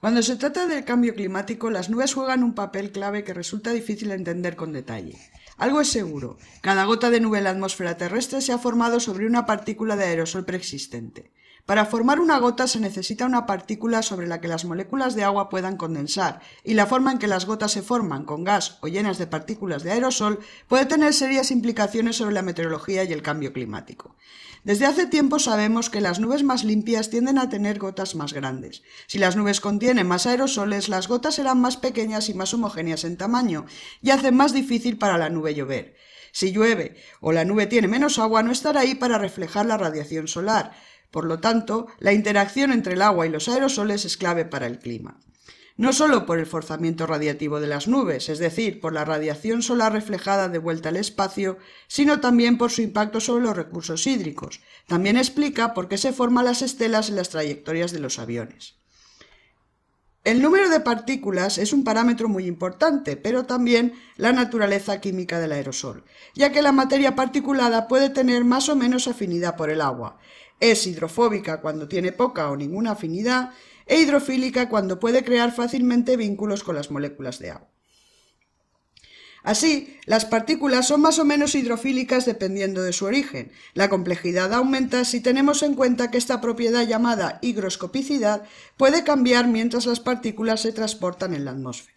Cuando se trata del cambio climático, las nubes juegan un papel clave que resulta difícil entender con detalle. Algo es seguro, cada gota de nube en la atmósfera terrestre se ha formado sobre una partícula de aerosol preexistente. Para formar una gota se necesita una partícula sobre la que las moléculas de agua puedan condensar, y la forma en que las gotas se forman, con gas o llenas de partículas de aerosol, puede tener serias implicaciones sobre la meteorología y el cambio climático. Desde hace tiempo sabemos que las nubes más limpias tienden a tener gotas más grandes. Si las nubes contienen más aerosoles, las gotas serán más pequeñas y más homogéneas en tamaño, y hacen más difícil para la nube llover. Si llueve o la nube tiene menos agua, no estará ahí para reflejar la radiación solar, por lo tanto, la interacción entre el agua y los aerosoles es clave para el clima. No solo por el forzamiento radiativo de las nubes, es decir, por la radiación solar reflejada de vuelta al espacio, sino también por su impacto sobre los recursos hídricos. También explica por qué se forman las estelas en las trayectorias de los aviones. El número de partículas es un parámetro muy importante, pero también la naturaleza química del aerosol, ya que la materia particulada puede tener más o menos afinidad por el agua. Es hidrofóbica cuando tiene poca o ninguna afinidad e hidrofílica cuando puede crear fácilmente vínculos con las moléculas de agua. Así, las partículas son más o menos hidrofílicas dependiendo de su origen. La complejidad aumenta si tenemos en cuenta que esta propiedad llamada higroscopicidad puede cambiar mientras las partículas se transportan en la atmósfera.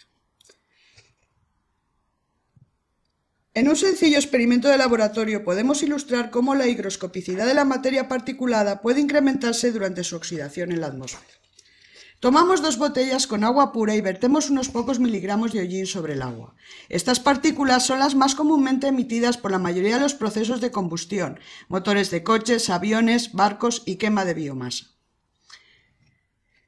En un sencillo experimento de laboratorio podemos ilustrar cómo la higroscopicidad de la materia particulada puede incrementarse durante su oxidación en la atmósfera. Tomamos dos botellas con agua pura y vertemos unos pocos miligramos de hollín sobre el agua. Estas partículas son las más comúnmente emitidas por la mayoría de los procesos de combustión, motores de coches, aviones, barcos y quema de biomasa.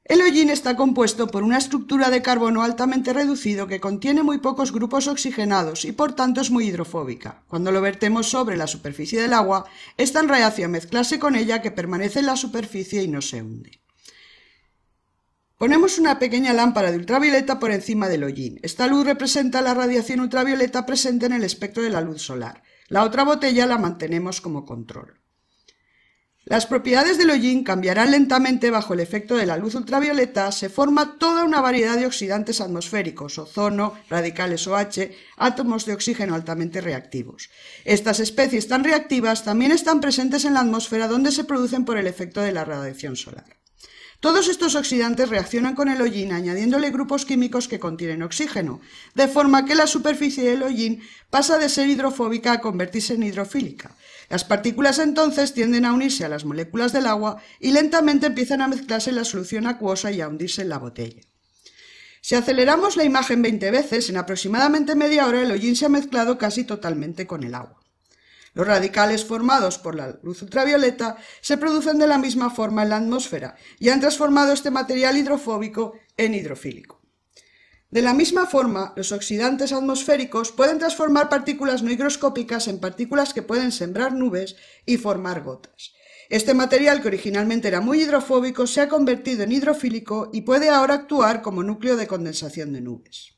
El hollín está compuesto por una estructura de carbono altamente reducido que contiene muy pocos grupos oxigenados y por tanto es muy hidrofóbica. Cuando lo vertemos sobre la superficie del agua, es tan reacio a mezclarse con ella que permanece en la superficie y no se hunde. Ponemos una pequeña lámpara de ultravioleta por encima del hollín. Esta luz representa la radiación ultravioleta presente en el espectro de la luz solar. La otra botella la mantenemos como control. Las propiedades del hollín cambiarán lentamente bajo el efecto de la luz ultravioleta, se forma toda una variedad de oxidantes atmosféricos, ozono, radicales OH, átomos de oxígeno altamente reactivos. Estas especies tan reactivas también están presentes en la atmósfera donde se producen por el efecto de la radiación solar. Todos estos oxidantes reaccionan con el hollín añadiéndole grupos químicos que contienen oxígeno, de forma que la superficie del hollín pasa de ser hidrofóbica a convertirse en hidrofílica. Las partículas entonces tienden a unirse a las moléculas del agua y lentamente empiezan a mezclarse en la solución acuosa y a hundirse en la botella. Si aceleramos la imagen 20 veces, en aproximadamente media hora el hollín se ha mezclado casi totalmente con el agua. Los radicales formados por la luz ultravioleta se producen de la misma forma en la atmósfera y han transformado este material hidrofóbico en hidrofílico. De la misma forma, los oxidantes atmosféricos pueden transformar partículas no higroscópicas en partículas que pueden sembrar nubes y formar gotas. Este material, que originalmente era muy hidrofóbico, se ha convertido en hidrofílico y puede ahora actuar como núcleo de condensación de nubes.